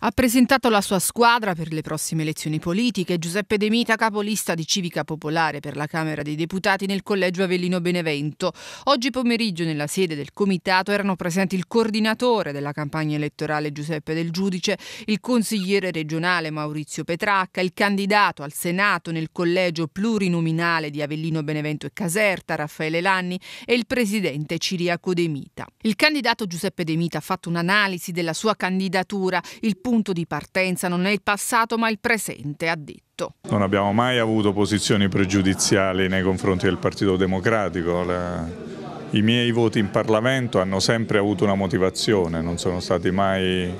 Ha presentato la sua squadra per le prossime elezioni politiche Giuseppe De Mita, capolista di Civica Popolare per la Camera dei Deputati nel Collegio Avellino Benevento. Oggi pomeriggio nella sede del comitato erano presenti il coordinatore della campagna elettorale Giuseppe Del Giudice, il consigliere regionale Maurizio Petracca, il candidato al Senato nel collegio plurinominale di Avellino Benevento e Caserta Raffaele Lanni e il presidente Ciriaco De Mita. Il candidato Giuseppe De Mita ha fatto un'analisi della sua candidatura, il punto di partenza non è il passato ma il presente, ha detto. Non abbiamo mai avuto posizioni pregiudiziali nei confronti del Partito Democratico. I miei voti in Parlamento hanno sempre avuto una motivazione, non sono stati mai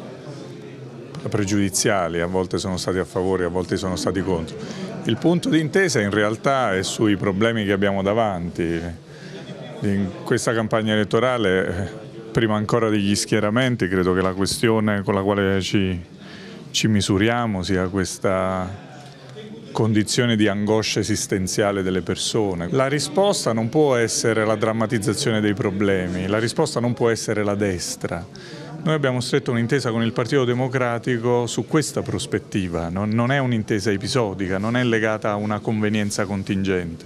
pregiudiziali, a volte sono stati a favore, a volte sono stati contro. Il punto di intesa in realtà è sui problemi che abbiamo davanti. In questa campagna elettorale eh, prima ancora degli schieramenti, credo che la questione con la quale ci, ci misuriamo sia questa condizione di angoscia esistenziale delle persone. La risposta non può essere la drammatizzazione dei problemi, la risposta non può essere la destra. Noi abbiamo stretto un'intesa con il Partito Democratico su questa prospettiva, non, non è un'intesa episodica, non è legata a una convenienza contingente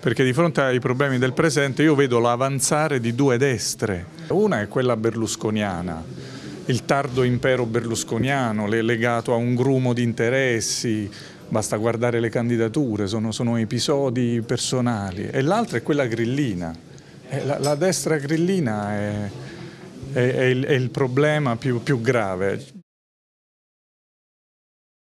perché di fronte ai problemi del presente io vedo l'avanzare di due destre. Una è quella berlusconiana, il tardo impero berlusconiano, legato a un grumo di interessi, basta guardare le candidature, sono, sono episodi personali. E l'altra è quella grillina. Eh, la, la destra grillina è, è, è, il, è il problema più, più grave.